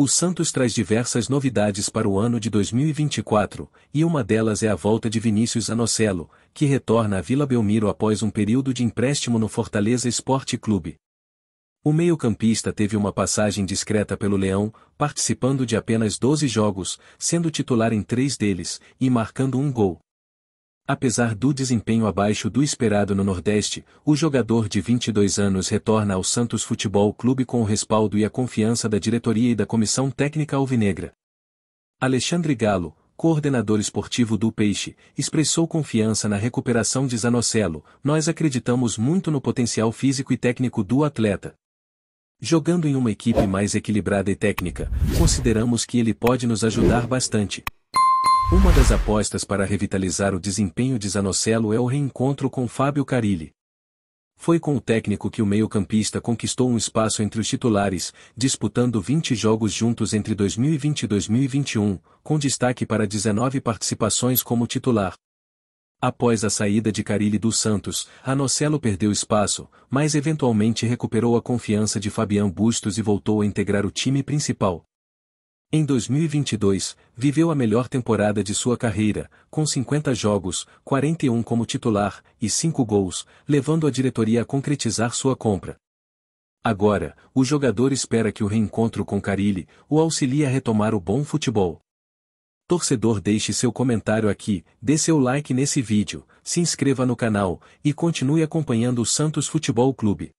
O Santos traz diversas novidades para o ano de 2024, e uma delas é a volta de Vinícius Anocelo, que retorna à Vila Belmiro após um período de empréstimo no Fortaleza Esporte Clube. O meio-campista teve uma passagem discreta pelo Leão, participando de apenas 12 jogos, sendo titular em três deles, e marcando um gol. Apesar do desempenho abaixo do esperado no Nordeste, o jogador de 22 anos retorna ao Santos Futebol Clube com o respaldo e a confiança da diretoria e da comissão técnica alvinegra. Alexandre Galo, coordenador esportivo do Peixe, expressou confiança na recuperação de Zanocelo, nós acreditamos muito no potencial físico e técnico do atleta. Jogando em uma equipe mais equilibrada e técnica, consideramos que ele pode nos ajudar bastante. Uma das apostas para revitalizar o desempenho de Zanocelo é o reencontro com Fábio Carilli. Foi com o técnico que o meio-campista conquistou um espaço entre os titulares, disputando 20 jogos juntos entre 2020 e 2021, com destaque para 19 participações como titular. Após a saída de Carilli dos Santos, Anocelo perdeu espaço, mas eventualmente recuperou a confiança de Fabián Bustos e voltou a integrar o time principal. Em 2022, viveu a melhor temporada de sua carreira, com 50 jogos, 41 como titular e 5 gols, levando a diretoria a concretizar sua compra. Agora, o jogador espera que o reencontro com Carilli o auxilie a retomar o bom futebol. Torcedor deixe seu comentário aqui, dê seu like nesse vídeo, se inscreva no canal e continue acompanhando o Santos Futebol Clube.